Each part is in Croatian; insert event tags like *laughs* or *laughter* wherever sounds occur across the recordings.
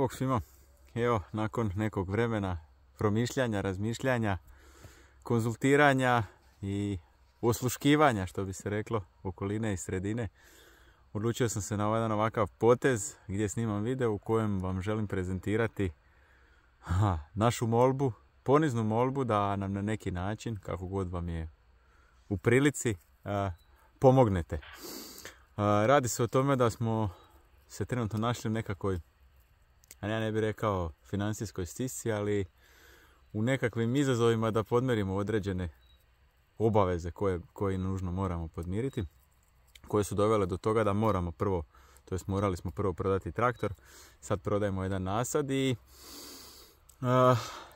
Bog svima. Evo, nakon nekog vremena promišljanja, razmišljanja, konzultiranja i osluškivanja, što bi se reklo, okoline i sredine, odlučio sam se na ovaj jedan ovakav potez gdje snimam video u kojem vam želim prezentirati našu molbu, poniznu molbu da nam na neki način, kako god vam je u prilici, pomognete. radi se o tome da smo se trenutno našli u nekakvoj ja ne bih rekao financijskoj stisci, ali u nekakvim izazovima da podmerimo određene obaveze koje, nužno moramo podmiriti, koje su dovele do toga da moramo prvo, to jest morali smo prvo prodati traktor, sad prodajemo jedan nasad i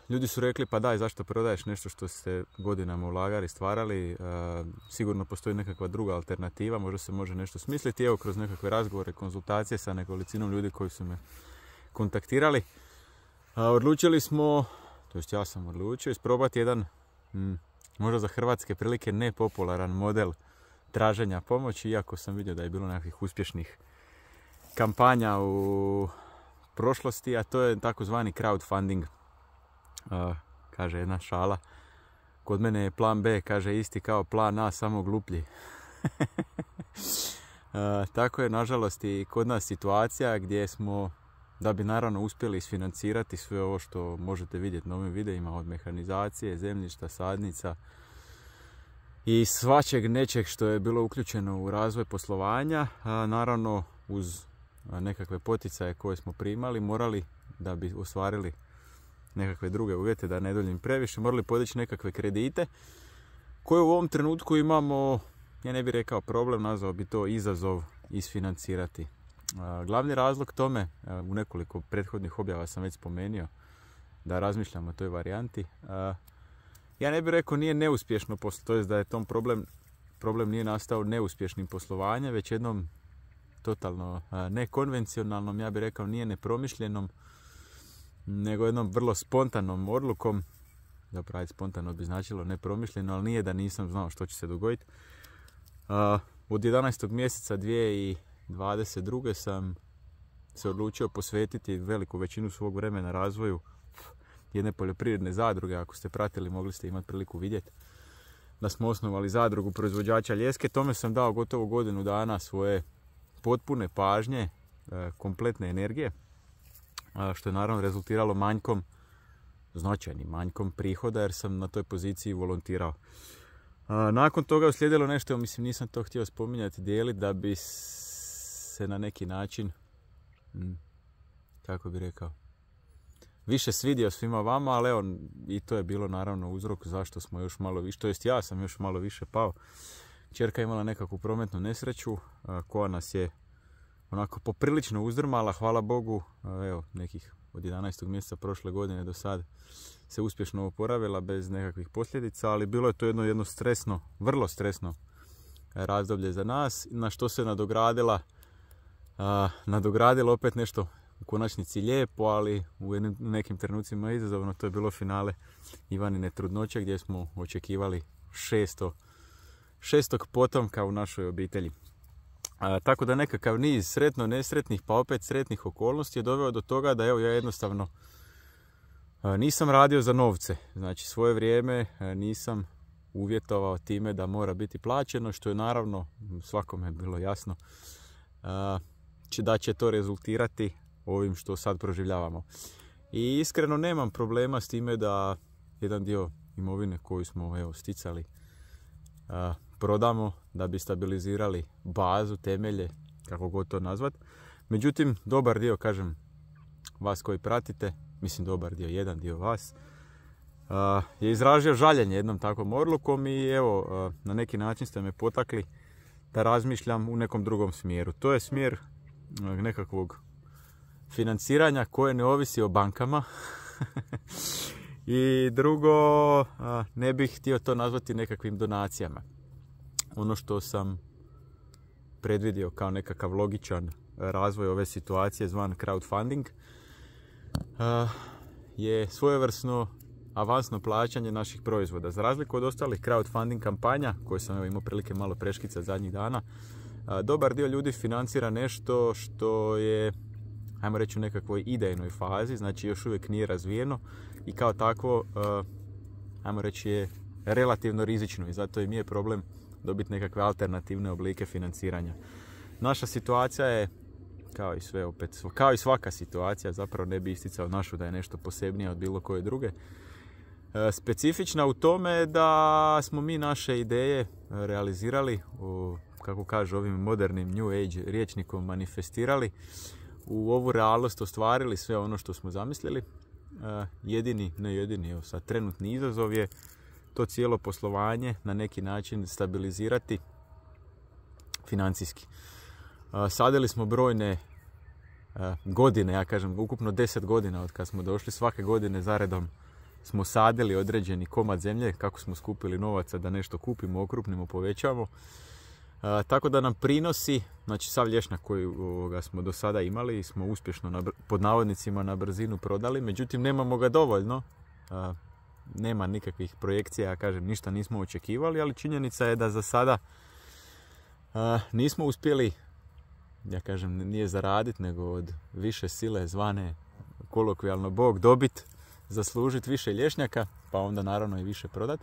ljudi su rekli pa daj zašto prodaješ nešto što ste godinama ulagali, stvarali, sigurno postoji nekakva druga alternativa, možda se može nešto smisliti. Evo kroz nekakve razgovore, konzultacije sa nekolicinom ljudi koji su me kontaktirali. Odlučili smo, to ja sam odlučio, isprobati jedan mm, možda za hrvatske prilike nepopularan model traženja pomoći, iako sam vidio da je bilo nekakvih uspješnih kampanja u prošlosti, a to je takozvani crowdfunding. kaže jedna šala. Kod mene je plan B, kaže isti kao plan A, samo gluplji. *laughs* tako je nažalost i kod nas situacija gdje smo da bi naravno uspjeli isfinancirati sve ovo što možete vidjeti na ovim videima od mehanizacije, zemljišta, sadnica i svačeg nečeg što je bilo uključeno u razvoj poslovanja. A naravno uz nekakve poticaje koje smo primali morali da bi ostvarili nekakve druge uvjete da ne duljim previše, morali podići nekakve kredite koje u ovom trenutku imamo, ja ne bih rekao problem, nazvao bi to izazov isfinancirati Glavni razlog tome, u nekoliko prethodnih objava sam već spomenio da razmišljam o toj varijanti. Ja ne bih rekao nije neuspješno, to je da je tom problem, problem nije nastao neuspješnim poslovanjem, već jednom totalno nekonvencionalnom, ja bih rekao nije nepromišljenom, nego jednom vrlo spontanom odlukom, da ajde, spontano bi značilo nepromišljeno, ali nije da nisam znao što će se dogoditi. Od 11. mjeseca i 22. sam se odlučio posvetiti veliku većinu svog vremena razvoju jedne poljoprivredne zadruge. Ako ste pratili, mogli ste imati priliku vidjeti da smo osnovali zadrugu proizvođača ljeske. Tome sam dao gotovo godinu dana svoje potpune pažnje, e, kompletne energije, što je naravno rezultiralo manjkom, značajnim manjkom prihoda jer sam na toj poziciji volontirao. Nakon toga uslijedilo nešto, mislim nisam to htio spominjati, dijeliti da bi se na neki način, mm, kako bi rekao, više svidio svima vama, ali evo, i to je bilo naravno uzrok zašto smo još malo više, to jest ja sam još malo više pao. Čerka je imala nekakvu prometnu nesreću koja nas je onako poprilično uzdrmala, hvala Bogu, evo, nekih od 11. mjeseca prošle godine do sad se uspješno oporavila bez nekakvih posljedica, ali bilo je to jedno jedno stresno, vrlo stresno razdoblje za nas, na što se nadogradila nadogradilo opet nešto u konačnici lijepo, ali u nekim trenucima izazovno. To je bilo finale Ivanine trudnoće gdje smo očekivali šesto, šestog potomka u našoj obitelji. A, tako da nekakav niz sretno nesretnih pa opet sretnih okolnosti je doveo do toga da evo ja jednostavno nisam radio za novce. Znači svoje vrijeme nisam uvjetovao time da mora biti plaćeno što je naravno svakome bilo jasno. Znači da će to rezultirati ovim što sad proživljavamo. I iskreno nemam problema s time da jedan dio imovine koju smo evo, sticali prodamo da bi stabilizirali bazu, temelje, kako god to nazvat. Međutim, dobar dio, kažem, vas koji pratite, mislim dobar dio, jedan dio vas, je izražio žaljenje jednom takvom odlukom i evo, na neki način ste me potakli da razmišljam u nekom drugom smjeru. To je smjer nekakvog financiranja koje ne ovisi o bankama. *laughs* I drugo, ne bih htio to nazvati nekakvim donacijama. Ono što sam predvidio kao nekakav logičan razvoj ove situacije zvan crowdfunding je svojevrsno avansno plaćanje naših proizvoda. Za razliku od ostalih crowdfunding kampanja koje sam imao prilike malo preškica zadnjih dana, dobar dio ljudi financira nešto što je ajmo reći u nekakvoj idejnoj fazi, znači još uvijek nije razvijeno i kao takvo, ajmo reći je relativno rizično i zato mi je problem dobiti nekakve alternativne oblike financiranja. Naša situacija je kao i sve opet, kao i svaka situacija, zapravo ne bi isticao našu da je nešto posebnije od bilo koje druge. E, specifična u tome da smo mi naše ideje realizirali u kako kažu ovim modernim New Age riječnikom, manifestirali u ovu realnost, ostvarili sve ono što smo zamislili. E, jedini, ne jedini, evo sad trenutni izazov je to cijelo poslovanje na neki način stabilizirati financijski. E, sadili smo brojne e, godine, ja kažem ukupno 10 godina od kad smo došli, svake godine zaredom smo sadili određeni komad zemlje, kako smo skupili novaca da nešto kupimo, okrupnimo, povećamo. Tako da nam prinosi, znači sav lješnjak koji smo do sada imali smo uspješno pod navodnicima na brzinu prodali, međutim nemamo ga dovoljno. Nema nikakvih projekcija, ja kažem, ništa nismo očekivali, ali činjenica je da za sada nismo uspjeli, ja kažem, nije zaraditi, nego od više sile zvane kolokvijalno Bog dobit, zaslužiti više lješnjaka, pa onda naravno i više prodat.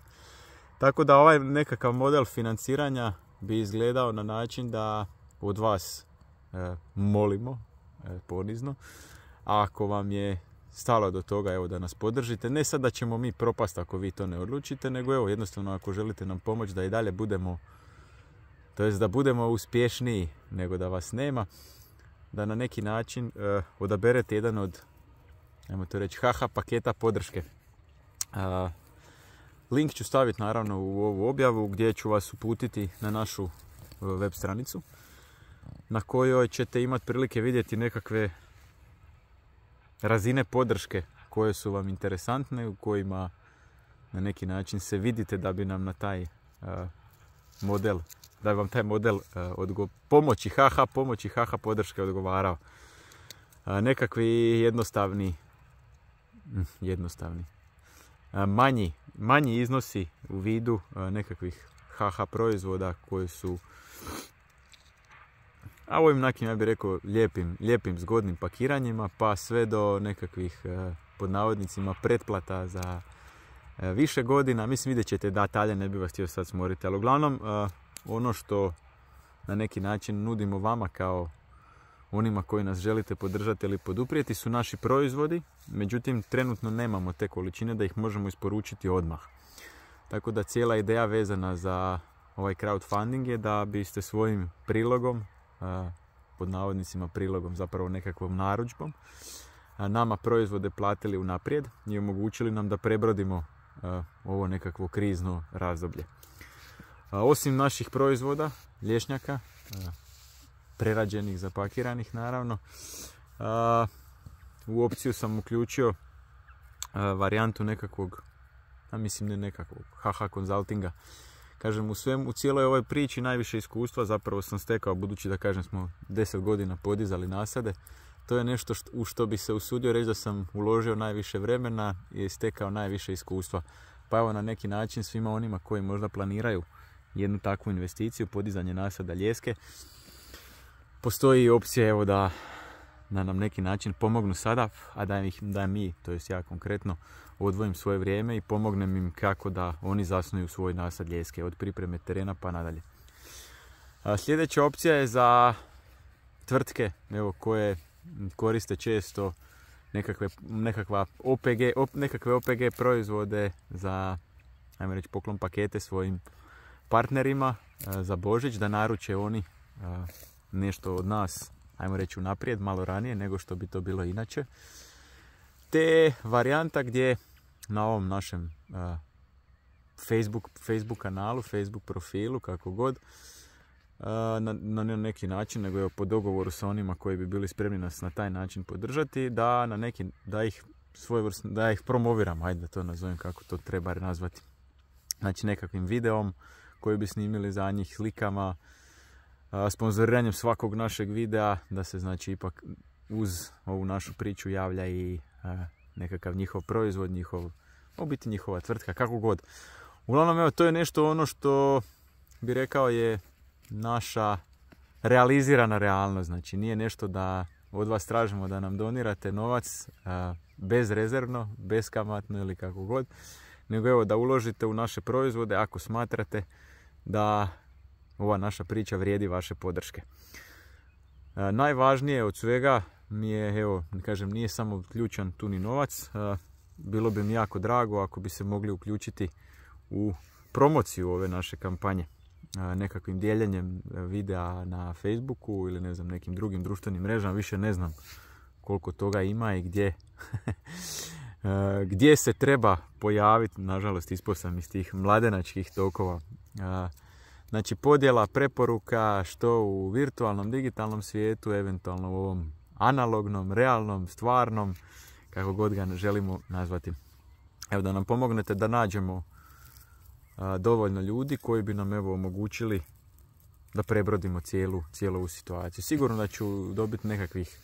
Tako da ovaj nekakav model financiranja bi izgledao na način da od vas e, molimo e, ponizno. A ako vam je stalo do toga evo da nas podržite, ne sad da ćemo mi propast ako vi to ne odlučite, nego evo jednostavno ako želite nam pomoći da i dalje budemo to jest da budemo uspješniji nego da vas nema, da na neki način e, odaberete jedan od ajmo to reći haha paketa podrške. Link ću staviti naravno u ovu objavu gdje ću vas uputiti na našu e, web stranicu na kojoj ćete imati prilike vidjeti nekakve razine podrške koje su vam interesantne, u kojima na neki način se vidite da bi nam na taj e, model, da bi vam taj model e, odgo- pomoći, haha, pomoći, haha, podrške odgovarao. nekakvi jednostavni, hm, jednostavni, manji, iznosi u vidu nekakvih HH proizvoda koji su a ovim nakim, ja bih rekao, lijepim, lijepim, zgodnim pakiranjima, pa sve do nekakvih, pod navodnicima, pretplata za više godina. Mislim, vidjet ćete da talje ne bi vas htio sad smoriti, ali uglavnom, ono što na neki način nudimo vama kao onima koji nas želite podržati ili poduprijeti su naši proizvodi, međutim trenutno nemamo te količine da ih možemo isporučiti odmah. Tako da cijela ideja vezana za ovaj crowdfunding je da biste svojim prilogom, pod navodnicima prilogom, zapravo nekakvom naručbom, nama proizvode platili unaprijed i omogućili nam da prebrodimo ovo nekakvo krizno razdoblje. Osim naših proizvoda, lješnjaka, prerađenih, zapakiranih naravno. U opciju sam uključio varijantu nekakvog, a mislim ne nekakvog, haha konzultinga. Kažem, u, svem, u cijeloj ovoj priči najviše iskustva zapravo sam stekao, budući da kažem smo 10 godina podizali nasade. To je nešto što, u što bi se usudio reći da sam uložio najviše vremena i stekao najviše iskustva. Pa evo na neki način svima onima koji možda planiraju jednu takvu investiciju, podizanje nasada ljeske, postoji opcija evo da, nam neki način pomognu sada, a da, ih, da mi, to jest ja konkretno, odvojim svoje vrijeme i pomognem im kako da oni zasnuju svoj nasad ljeske od pripreme terena pa nadalje. A sljedeća opcija je za tvrtke evo, koje koriste često nekakve, nekakva OPG, op, nekakve OPG proizvode za ajmo reći, poklon pakete svojim partnerima za Božić, da naruče oni nešto od nas, ajmo reći unaprijed, malo ranije nego što bi to bilo inače. Te varijanta gdje na ovom našem Facebook, Facebook kanalu, Facebook profilu, kako god, na, na neki način, nego je po dogovoru sa onima koji bi bili spremni nas na taj način podržati, da, na neki, da ih vrst, da ih promoviram, ajde da to nazovem kako to treba nazvati. Znači nekakvim videom koji bi snimili za njih, slikama, sponzoriranjem svakog našeg videa da se znači ipak uz ovu našu priču javlja i nekakav njihov proizvod, njihov, u biti njihova tvrtka, kako god. Uglavnom, evo, to je nešto ono što bi rekao je naša realizirana realnost. Znači, nije nešto da od vas tražimo da nam donirate novac bezrezervno, beskamatno ili kako god, nego evo da uložite u naše proizvode ako smatrate da ova naša priča vrijedi vaše podrške. E, najvažnije od svega mi je, evo, kažem, nije samo ključan tu ni novac. E, bilo bi mi jako drago ako bi se mogli uključiti u promociju ove naše kampanje e, nekakvim dijeljenjem videa na Facebooku ili ne znam nekim drugim društvenim mrežama, više ne znam koliko toga ima i gdje *laughs* gdje se treba pojaviti, nažalost ispao sam iz tih mladenačkih tokova Znači podjela preporuka što u virtualnom, digitalnom svijetu, eventualno u ovom analognom, realnom, stvarnom, kako god ga želimo nazvati. Evo da nam pomognete da nađemo dovoljno ljudi koji bi nam evo omogućili da prebrodimo cijelu, cijelu ovu situaciju. Sigurno da ću dobiti nekakvih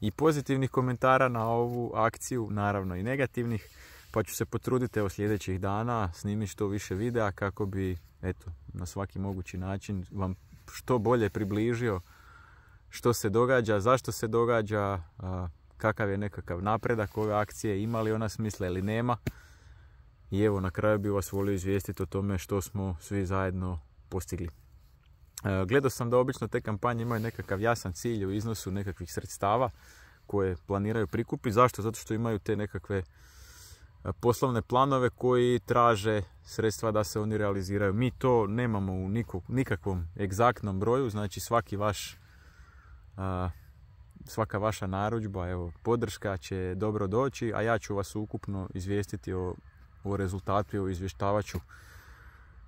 i pozitivnih komentara na ovu akciju, naravno i negativnih pa ću se potruditi evo sljedećih dana snimiti što više videa kako bi eto, na svaki mogući način vam što bolje približio što se događa, zašto se događa, kakav je nekakav napredak ove akcije, ima li ona smisla ili nema. I evo na kraju bi vas volio izvijestiti o tome što smo svi zajedno postigli. E, gledao sam da obično te kampanje imaju nekakav jasan cilj u iznosu nekakvih sredstava koje planiraju prikupiti. Zašto? Zato što imaju te nekakve E, poslovne planove koji traže sredstva da se oni realiziraju. Mi to nemamo u nikakvom egzaktnom broju, znači svaki vaš e, svaka vaša narudžba, evo, podrška će dobro doći, a ja ću vas ukupno izvijestiti o, o rezultatu i o izvještavaću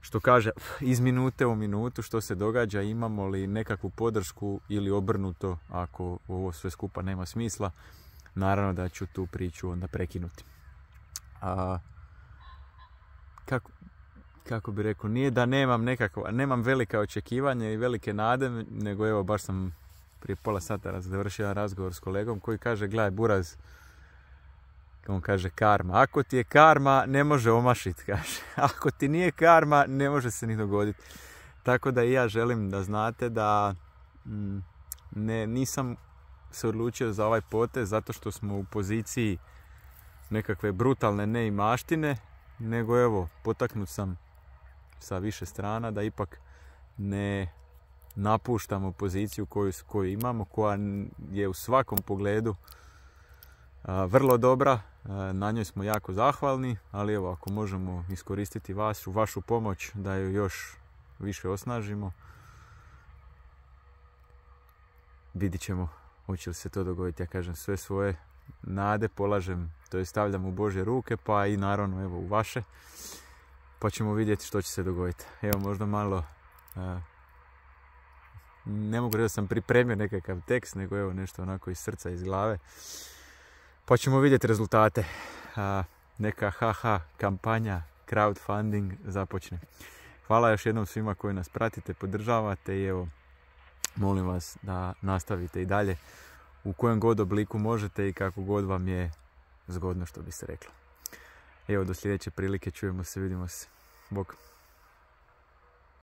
što kaže *laughs* iz minute u minutu što se događa, imamo li nekakvu podršku ili obrnuto ako ovo sve skupa nema smisla, naravno da ću tu priču onda prekinuti a, kako, kako bi rekao, nije da nemam nekakva, nemam velika očekivanja i velike nade, nego evo baš sam prije pola sata završio jedan razgovor s kolegom koji kaže, gledaj Buraz, on kaže karma, ako ti je karma ne može omašit, *laughs* kaže, ako ti nije karma ne može se ni dogoditi. Tako da i ja želim da znate da mm, ne, nisam se odlučio za ovaj potez zato što smo u poziciji nekakve brutalne neimaštine, nego evo, potaknut sam sa više strana da ipak ne napuštamo poziciju koju, koju imamo, koja je u svakom pogledu vrlo dobra, na njoj smo jako zahvalni, ali evo ako možemo iskoristiti u vašu pomoć da ju još više osnažimo, vidit ćemo hoće li se to dogoditi, ja kažem sve svoje nade polažem, to je stavljam u Bože ruke, pa i naravno evo u vaše. Pa ćemo vidjeti što će se dogoditi. Evo možda malo, e, ne mogu reći da sam pripremio nekakav tekst, nego evo nešto onako iz srca, iz glave. Pa ćemo vidjeti rezultate. neka haha kampanja, crowdfunding započne. Hvala još jednom svima koji nas pratite, podržavate i evo, molim vas da nastavite i dalje u kojem god obliku možete i kako god vam je zgodno što bi se reklo. Evo do sljedeće prilike, čujemo se, vidimo se. Bok!